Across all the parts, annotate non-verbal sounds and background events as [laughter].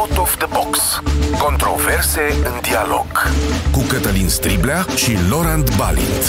Out of the Box. Controverse în dialog. Cu Cătălin Striblea și Laurent Balint.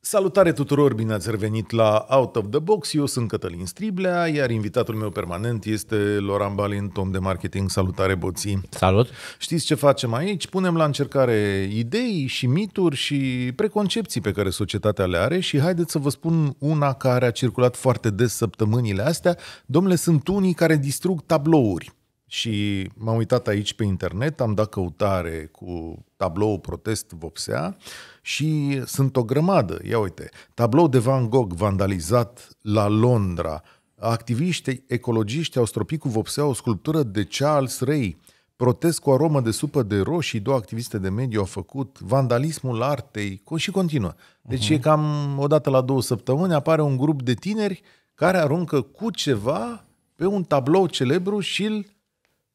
Salutare tuturor, bine ați revenit la Out of the Box. Eu sunt Cătălin Striblea, iar invitatul meu permanent este Loran Balint, om de marketing. Salutare, Boții! Salut! Știți ce facem aici? Punem la încercare idei și mituri și preconcepții pe care societatea le are și haideți să vă spun una care a circulat foarte des săptămânile astea. Domnule, sunt unii care distrug tablouri. Și m-am uitat aici pe internet, am dat căutare cu tablou protest vopsea și sunt o grămadă. Ia uite, tablou de Van Gogh vandalizat la Londra. Activiști ecologiști au stropit cu vopsea o sculptură de Charles Ray. Protest cu aromă de supă de roșii, două activiste de mediu au făcut, vandalismul artei și continuă. Deci uh-huh. e cam o dată la două săptămâni apare un grup de tineri care aruncă cu ceva pe un tablou celebru și îl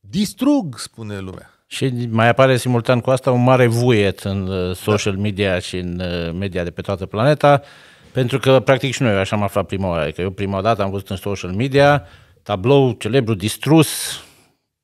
Distrug, spune lumea. Și mai apare simultan cu asta un mare vuiet în uh, social media și în uh, media de pe toată planeta, pentru că practic și noi așa am aflat prima oară. Adică eu prima dată am văzut în social media tablou celebru distrus,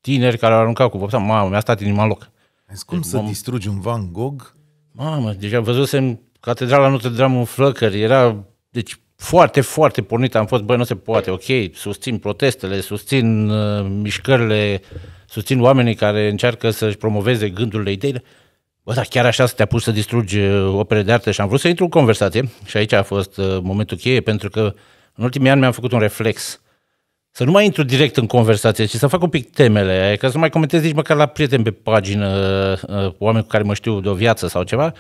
tineri care au aruncat cu vopsa, mamă, mi-a stat inima în loc. Vezi cum deci, să distrugi un Van Gogh? Mamă, deja văzusem Catedrala Notre Dame în flăcări, era, deci foarte, foarte pornit am fost, băi, nu se poate, ok, susțin protestele, susțin uh, mișcările, susțin oamenii care încearcă să-și promoveze gândurile, ideile. Bă, dar chiar așa să te pus să distrugi uh, opere de artă și am vrut să intru în conversație și aici a fost uh, momentul cheie pentru că în ultimii ani mi-am făcut un reflex. Să nu mai intru direct în conversație, ci să fac un pic temele, ca adică să nu mai comentez nici măcar la prieteni pe pagină, uh, uh oameni cu care mă știu de o viață sau ceva,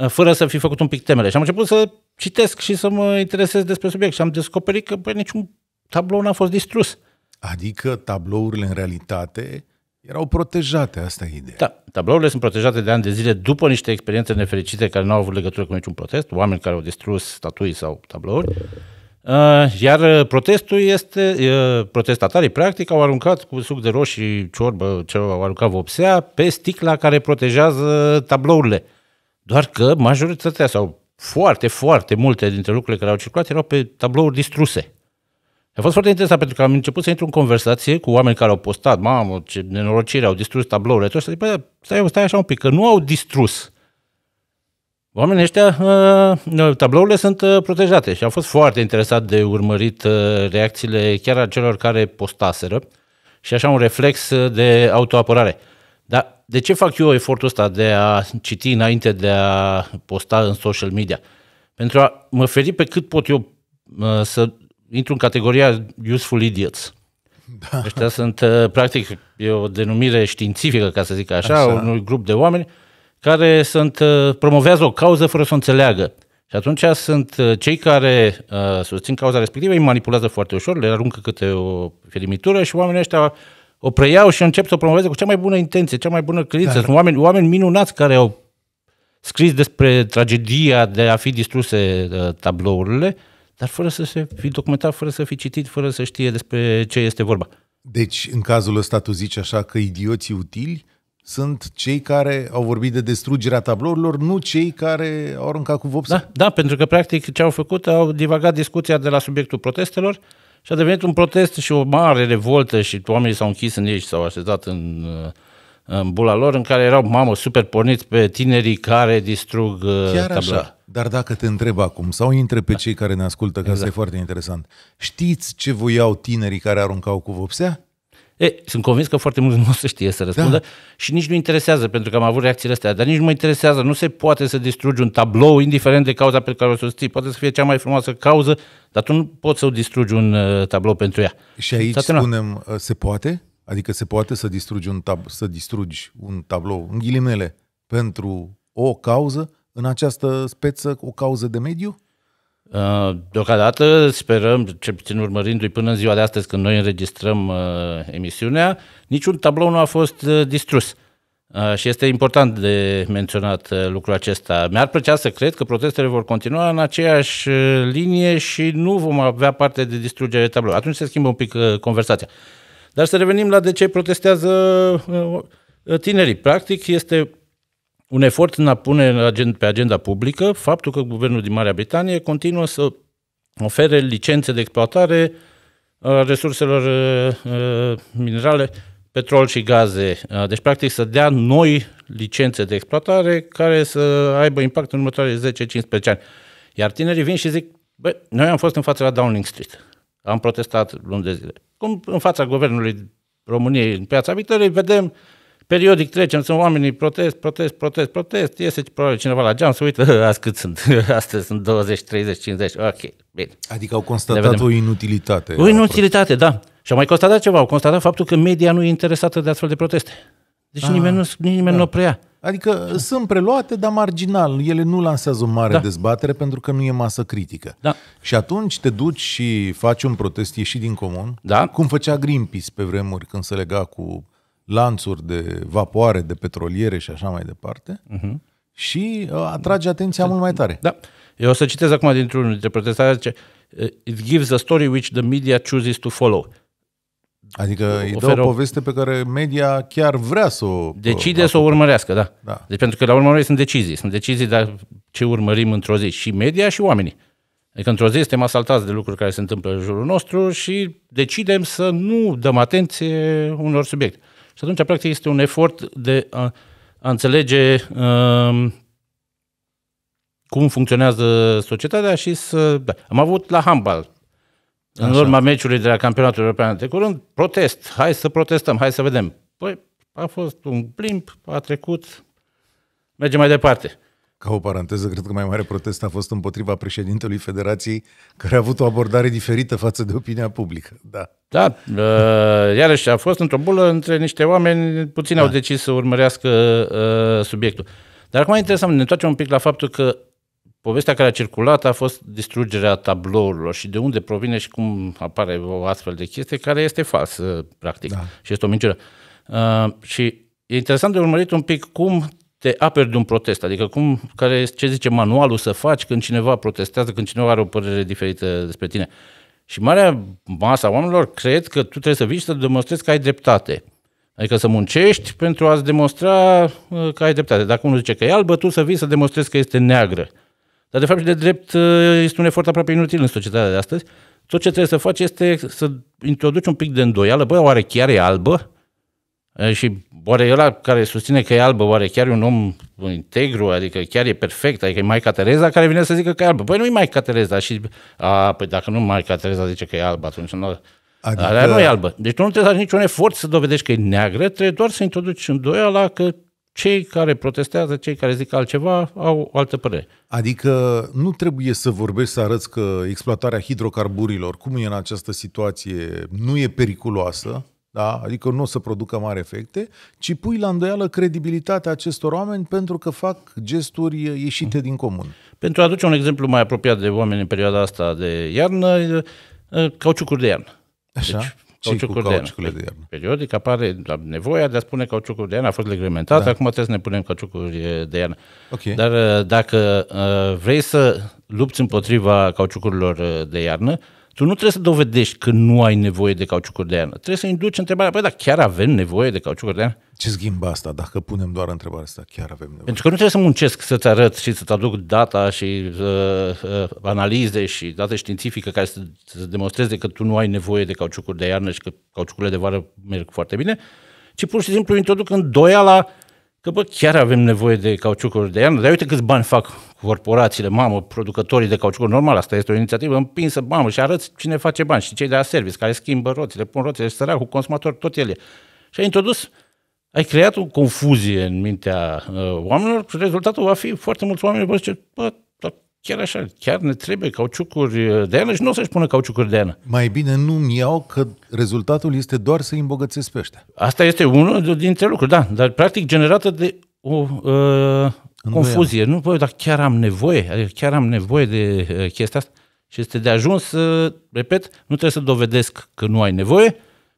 Uh, fără să fi făcut un pic temele. Și am început să citesc și să mă interesez despre subiect și am descoperit că bă, niciun tablou n-a fost distrus. Adică tablourile în realitate erau protejate, asta e ideea. Da, tablourile sunt protejate de ani de zile după niște experiențe nefericite care nu au avut legătură cu niciun protest, oameni care au distrus statui sau tablouri. Uh, iar uh, protestul este, protestatarii practic au aruncat cu suc de roșii, ciorbă, ce au aruncat vopsea, pe sticla care protejează tablourile. Doar că majoritatea sau foarte, foarte multe dintre lucrurile care au circulat erau pe tablouri distruse. A fost foarte interesant pentru că am început să intru în conversație cu oameni care au postat, mamă, ce nenorocire, au distrus tablourile, și păi, zic, stai, stai așa un pic, că nu au distrus. Oamenii ăștia, ă, ă, tablourile sunt ă, protejate și am fost foarte interesat de urmărit reacțiile chiar a celor care postaseră și așa un reflex de autoapărare. Dar de ce fac eu efortul ăsta de a citi înainte de a posta în social media? Pentru a mă feri pe cât pot eu să intru în categoria useful idiots. Da. Ăștia sunt, ă, practic, e o denumire științifică, ca să zic așa, așa. unui grup de oameni care sunt, ă, promovează o cauză fără să o înțeleagă. Și atunci sunt ă, cei care susțin cauza respectivă, îi manipulează foarte ușor, le aruncă câte o felimitură și oamenii ăștia o preiau și încep să o promoveze cu cea mai bună intenție, cea mai bună credință. Dar... Sunt oameni, oameni minunați care au scris despre tragedia de a fi distruse uh, tablourile, dar fără să se fi documentat, fără să fi citit, fără să știe despre ce este vorba. Deci, în cazul ăsta, tu zici așa că idioții utili sunt cei care au vorbit de destrugerea tablourilor, nu cei care au aruncat cu vopsa. Da, da, pentru că practic ce au făcut, au divagat discuția de la subiectul protestelor și a devenit un protest și o mare revoltă și oamenii s-au închis în ei și s-au așezat în, uh, în bula lor, în care erau, mamă, super porniți pe tinerii care distrug uh, Chiar tabla. Așa. Dar dacă te întreb acum, sau intre pe da. cei care ne ascultă, că exact. asta e exact. foarte interesant, știți ce voiau tinerii care aruncau cu vopsea? E, sunt convins că foarte mulți [laughs] nu o să știe să răspundă da. și nici nu interesează, pentru că am avut reacțiile astea, dar nici nu mă interesează. Nu se poate să distrugi un tablou, indiferent de cauza pe care o să susții. Poate să fie cea mai frumoasă cauză, dar tu nu poți să o distrugi un uh, tablou pentru ea. Și aici Toată spunem, la... Uh, se poate? Adică se poate să distrugi un, tab- să distrugi un tablou, în ghilimele, pentru o cauză, în această speță, o cauză de mediu? Uh, deocamdată sperăm, ce puțin urmărindu-i până în ziua de astăzi când noi înregistrăm uh, emisiunea, niciun tablou nu a fost uh, distrus. Și este important de menționat lucrul acesta. Mi-ar plăcea să cred că protestele vor continua în aceeași linie și nu vom avea parte de distrugere tablou. Atunci se schimbă un pic conversația. Dar să revenim la de ce protestează tinerii. Practic este un efort în a pune pe agenda publică faptul că guvernul din Marea Britanie continuă să ofere licențe de exploatare a uh, resurselor uh, uh, minerale, petrol și gaze. Deci, practic, să dea noi licențe de exploatare care să aibă impact în următoarele 10-15 ani. Iar tinerii vin și zic, bă, noi am fost în fața la Downing Street. Am protestat luni de zile. Cum în fața guvernului României în piața Victoriei vedem uh, Periodic trecem, sunt oamenii protest, protest, protest, protest, iese probabil cineva la geam să uită, azi cât sunt, [laughs] astăzi sunt 20, 30, 50, ok, bine. Adică au constatat o inutilitate. O inutilitate, da. Și au mai constatat ceva, au constatat faptul că media nu e interesată de astfel de proteste. Deci ah, nimeni nu, nimeni da. nu o preia. Adică da. sunt preluate, dar marginal. Ele nu lansează o mare da. dezbatere pentru că nu e masă critică. Da. Și atunci te duci și faci un protest ieșit din comun, da. cum făcea Greenpeace pe vremuri când se lega cu lanțuri de vapoare, de petroliere și așa mai departe, uh-huh. și uh, atrage atenția da. mult mai tare. Da. Eu o să citez acum dintr-unul dintre protestare, zice, uh, it gives a story which the media chooses to follow. Adică îi dă o poveste pe care media chiar vrea să o... Decide să o urmărească, da. da. Deci pentru că la urmă sunt decizii. Sunt decizii de ce urmărim într-o zi și media și oamenii. Adică într-o zi suntem asaltați de lucruri care se întâmplă în jurul nostru și decidem să nu dăm atenție unor subiecte. Și atunci, practic, este un efort de a, a înțelege uh, cum funcționează societatea și să... Da. Am avut la handball, în Așa. urma meciului de la campionatul european de curând, protest, hai să protestăm, hai să vedem. Păi, a fost un plimb, a trecut, mergem mai departe. Ca o paranteză, cred că mai mare protest a fost împotriva președintelui Federației, care a avut o abordare diferită față de opinia publică. Da, da uh, iarăși a fost într-o bulă între niște oameni, puțini da. au decis să urmărească uh, subiectul. Dar acum e interesant, ne întoarcem un pic la faptul că povestea care a circulat a fost distrugerea tablourilor și de unde provine și cum apare o astfel de chestie care este falsă, practic, da. și este o minciună. Uh, și e interesant de urmărit un pic cum te aperi de un protest, adică cum, care, ce zice manualul să faci când cineva protestează, când cineva are o părere diferită despre tine. Și marea masa oamenilor cred că tu trebuie să vii și să demonstrezi că ai dreptate. Adică să muncești pentru a-ți demonstra uh, că ai dreptate. Dacă unul zice că e albă, tu să vii să demonstrezi că este neagră. Dar de fapt și de drept uh, este un efort aproape inutil în societatea de astăzi. Tot ce trebuie să faci este să introduci un pic de îndoială. Bă, oare chiar e albă? Eh, și oare ăla care susține că e albă, oare chiar e un om integru, adică chiar e perfect, adică e Maica Tereza care vine să zică că e albă. Păi nu e Maica Tereza și, a, păi dacă nu Maica Tereza zice că e albă, atunci nu, adică... alea nu e albă. Deci tu nu trebuie să faci niciun efort să dovedești că e neagră, trebuie doar să introduci la că cei care protestează, cei care zic altceva, au altă părere. Adică nu trebuie să vorbești, să arăți că exploatarea hidrocarburilor, cum e în această situație, nu e periculoasă, da? adică nu o să producă mari efecte, ci pui la îndoială credibilitatea acestor oameni pentru că fac gesturi ieșite din comun. Pentru a aduce un exemplu mai apropiat de oameni în perioada asta de iarnă, cauciucuri de iarnă. Așa. Deci, cauciucuri de, iarnă. de iarnă. Periodic apare nevoia de a spune cauciucuri de iarnă, a fost reglementat, da. acum trebuie să ne punem cauciucuri de iarnă. Okay. Dar dacă vrei să lupți împotriva cauciucurilor de iarnă, tu nu trebuie să dovedești că nu ai nevoie de cauciucuri de iarnă. Trebuie să induci întrebarea, păi, dar chiar avem nevoie de cauciucuri de iarnă. Ce schimbă asta dacă punem doar întrebarea asta? Chiar avem nevoie? Pentru că nu trebuie să muncesc să-ți arăt și să-ți aduc data și uh, uh, analize și date științifică care să, să demonstreze că tu nu ai nevoie de cauciucuri de iarnă și că cauciucurile de vară merg foarte bine, ci pur și simplu introduc îndoiala că bă, chiar avem nevoie de cauciucuri de iarnă, dar uite câți bani fac corporațiile, mamă, producătorii de cauciucuri, normal, asta este o inițiativă împinsă, mamă, și arăți cine face bani și cei de la service care schimbă roțile, pun roțile și cu consumator, tot el e. Și ai introdus, ai creat o confuzie în mintea uh, oamenilor și rezultatul va fi foarte mulți oameni vor zice, bă, Chiar așa, chiar ne trebuie cauciucuri uh, de ană și nu o să-și pună cauciucuri de ană. Mai bine nu-mi iau că rezultatul este doar să îi îmbogățesc pe ăștia. Asta este unul dintre lucruri, da, dar practic generată de o uh, confuzie. Nu, băi, dar chiar am nevoie, adică chiar am nevoie de uh, chestia asta. Și este de ajuns să, uh, repet, nu trebuie să dovedesc că nu ai nevoie,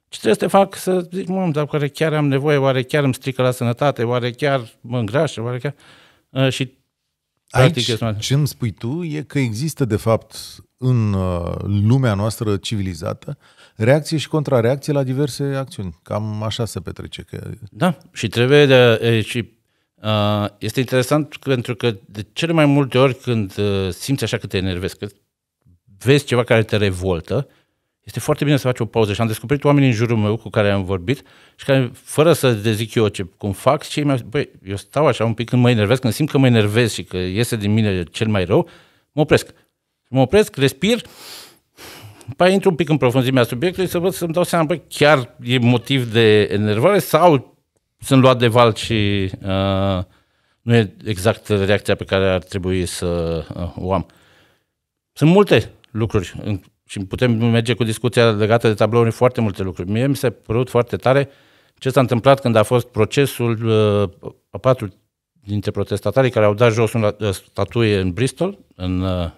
ci trebuie să te fac să zic, mă, dar care chiar am nevoie, oare chiar îmi strică la sănătate, oare chiar mă îngrașă, oare chiar... Uh, și Practic, Aici, ce îmi spui tu e că există, de fapt, în uh, lumea noastră civilizată, reacție și contrareacție la diverse acțiuni. Cam așa se petrece. Că... Da, și trebuie de, și Uh, este interesant pentru că de cele mai multe ori când uh, simți așa că te enervezi, că vezi ceva care te revoltă, este foarte bine să faci o pauză și am descoperit oamenii în jurul meu cu care am vorbit și care, fără să le zic eu ce cum fac, și ei mi-au zis, băi, eu stau așa un pic când mă enervez, când simt că mă enervez și că iese din mine cel mai rău, mă opresc. Mă opresc, respir, păi intru un pic în profunzimea subiectului să văd să-mi dau seama, băi, chiar e motiv de enervare sau sunt luat de val și uh, nu e exact reacția pe care ar trebui să uh, o am. Sunt multe lucruri în și putem merge cu discuția legată de tablouri foarte multe lucruri. Mie mi s-a părut foarte tare ce s-a întâmplat când a fost procesul uh, a patru dintre protestatarii care au dat jos o uh, statuie în Bristol, în uh,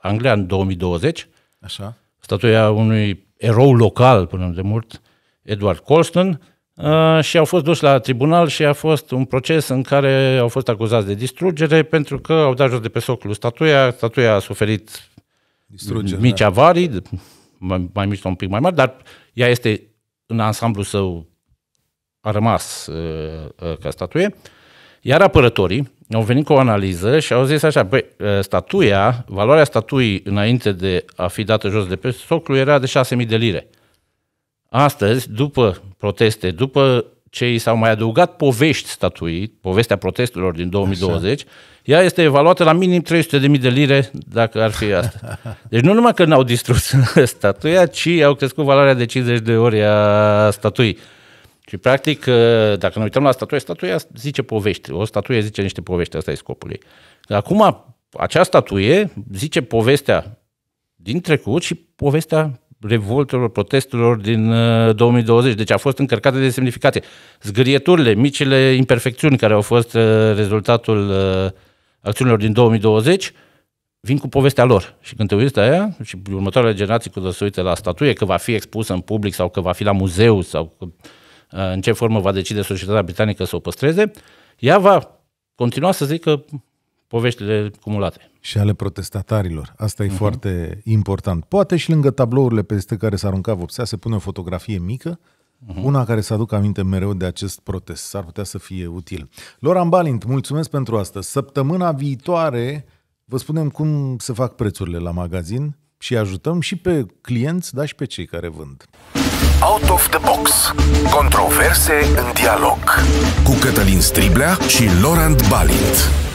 Anglia, în 2020. Așa. Statuia unui erou local până de mult, Edward Colston, uh, și au fost duși la tribunal și a fost un proces în care au fost acuzați de distrugere pentru că au dat jos de pe soclu statuia, statuia a suferit Distruge, mici da. avarii, mai, mai mici sau un pic mai mari, dar ea este în ansamblu său a rămas uh, uh, ca statuie. Iar apărătorii au venit cu o analiză și au zis așa, băi, uh, statuia, valoarea statuii înainte de a fi dată jos de pe soclu era de 6.000 de lire. Astăzi, după proteste, după cei s-au mai adăugat povești statuit, povestea protestelor din 2020, Așa. ea este evaluată la minim 300.000 de lire, dacă ar fi asta. [laughs] Deci nu numai că n-au distrus [laughs] statuia, ci au crescut valoarea de 50 de ori a statuii. Și practic, ă, dacă ne uităm la statuie, statuia zice povești, o statuie zice niște povești, asta e scopul ei. Acum, acea statuie zice povestea din trecut și povestea revoltelor, protestelor din 2020. Uh, deci a fost încărcată de semnificație. Zgârieturile, micile imperfecțiuni care au fost uh, rezultatul uh, acțiunilor din 2020 vin cu povestea lor. Și când te uiți la ea și următoarele generații cu se să uite la statuie că va fi expusă în public sau că va fi la muzeu sau că, în ce formă va decide societatea britanică să o păstreze, ea va continua să zică poveștile cumulate. Și ale protestatarilor. Asta e uh-huh. foarte important. Poate și lângă tablourile peste care s-a aruncat vopsea se pune o fotografie mică, uh-huh. una care să aducă aminte mereu de acest protest. S-ar putea să fie util. Loran Balint, mulțumesc pentru asta. Săptămâna viitoare vă spunem cum se fac prețurile la magazin și ajutăm și pe clienți, dar și pe cei care vând. Out of the Box. Controverse în dialog. Cu Cătălin Striblea și Laurent Balint.